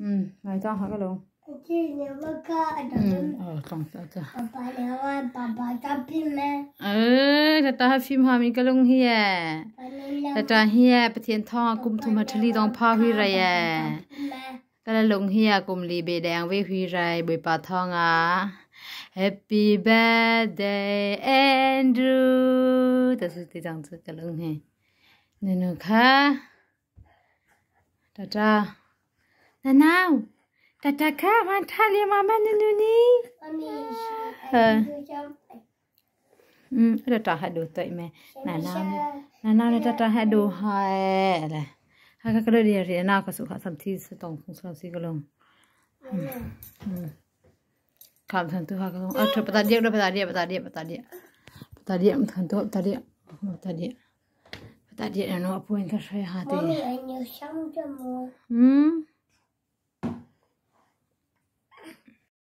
อืมไหนจ้าหเาก็ลงที่เนี้อว่าก็ดังเออสองจ้าจ้าป้าเนี่ยว่าป้าปาจะพิมพ์ไหมเออแต่ตาพิมพ์หามีก็ลงเฮียแต่้าเฮียประเทียนทองกุมทุมาทลีต้องพ่อวิรแย่ก็เลยลงเฮียกุมลีเบแดงเววิไรบุยปาทองอ่ะ Happy birthday Andrew แต่สุดที่จังจะก็ลงเฮียนี่นะคะตาจ้าตาน้าวตาตาค้ามาทะเลมาบ้านนู่นนี่เออเราจะดูตัวเองไหมนานาเนานาเราจะจะดูให้อะไรให้ก็กระเดียเรียนาก็สุขสันติสตองคงสาวสีก็ลงคำทันตุก็ลงเออเธอปตาเดียร์ปตาเดียรปตาเดียรปตาเดียรปตาเดียร์มันทันตุปตาเดียรปตาเดียรปตาเดียราเนาะพูดกันใช่ฮะตีอ